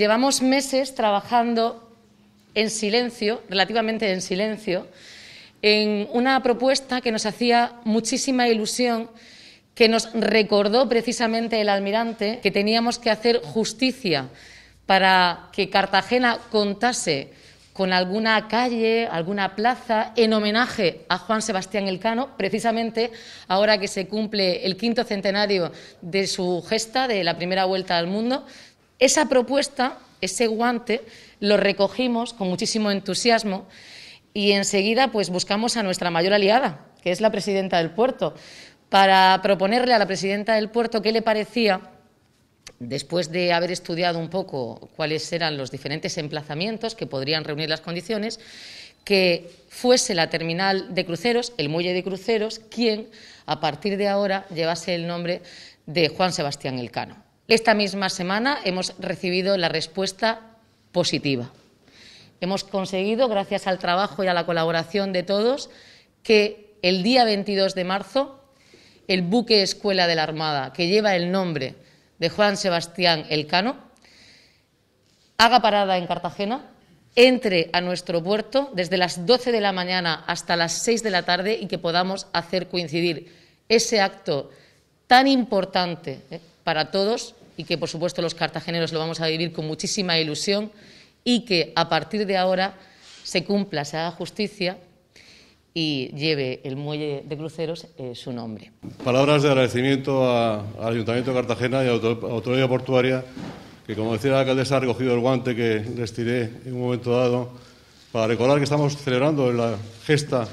Llevamos meses trabajando en silencio, relativamente en silencio, en una propuesta que nos hacía muchísima ilusión, que nos recordó precisamente el almirante que teníamos que hacer justicia para que Cartagena contase con alguna calle, alguna plaza, en homenaje a Juan Sebastián Elcano, precisamente ahora que se cumple el quinto centenario de su gesta de la primera vuelta al mundo, esa propuesta, ese guante, lo recogimos con muchísimo entusiasmo y enseguida pues buscamos a nuestra mayor aliada, que es la presidenta del puerto, para proponerle a la presidenta del puerto qué le parecía después de haber estudiado un poco cuáles eran los diferentes emplazamientos que podrían reunir las condiciones, que fuese la terminal de cruceros, el muelle de cruceros, quien a partir de ahora llevase el nombre de Juan Sebastián Elcano. Esta misma semana hemos recibido la respuesta positiva. Hemos conseguido, gracias al trabajo y a la colaboración de todos, que el día 22 de marzo el buque Escuela de la Armada, que lleva el nombre de Juan Sebastián Elcano, haga parada en Cartagena, entre a nuestro puerto desde las 12 de la mañana hasta las 6 de la tarde y que podamos hacer coincidir ese acto tan importante eh, para todos y que por supuesto los cartageneros lo vamos a vivir con muchísima ilusión y que a partir de ahora se cumpla, se haga justicia y lleve el muelle de cruceros eh, su nombre. Palabras de agradecimiento al Ayuntamiento de Cartagena y a la Autoridad Portuaria, que como decía la alcaldesa ha recogido el guante que les tiré en un momento dado, para recordar que estamos celebrando la gesta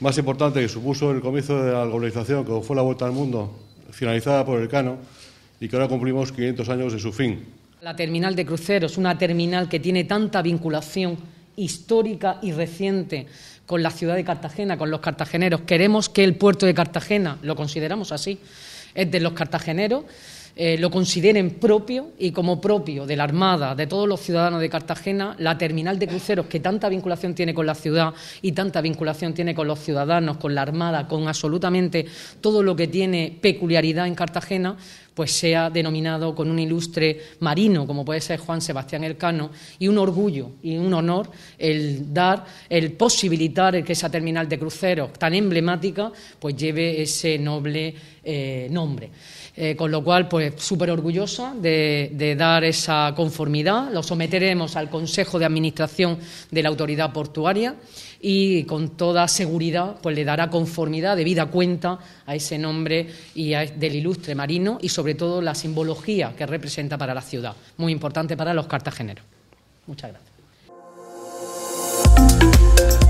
más importante que supuso el comienzo de la globalización, que fue la Vuelta al Mundo, finalizada por el Cano, y que ahora cumplimos 500 años de su fin. La terminal de cruceros, una terminal que tiene tanta vinculación histórica y reciente con la ciudad de Cartagena, con los cartageneros. Queremos que el puerto de Cartagena, lo consideramos así, es de los cartageneros, eh, lo consideren propio y como propio de la Armada, de todos los ciudadanos de Cartagena, la terminal de cruceros que tanta vinculación tiene con la ciudad y tanta vinculación tiene con los ciudadanos, con la Armada, con absolutamente todo lo que tiene peculiaridad en Cartagena, pues sea denominado con un ilustre marino, como puede ser Juan Sebastián Elcano, y un orgullo y un honor el dar, el posibilitar que esa terminal de cruceros tan emblemática, pues lleve ese noble eh, nombre. Eh, con lo cual, pues súper orgullosa de, dar esa conformidad. Lo someteremos al Consejo de Administración de la Autoridad Portuaria y con toda seguridad pues le dará conformidad debida cuenta a ese nombre y del ilustre marino y sobre todo la simbología que representa para la ciudad, muy importante para los cartageneros. Muchas gracias.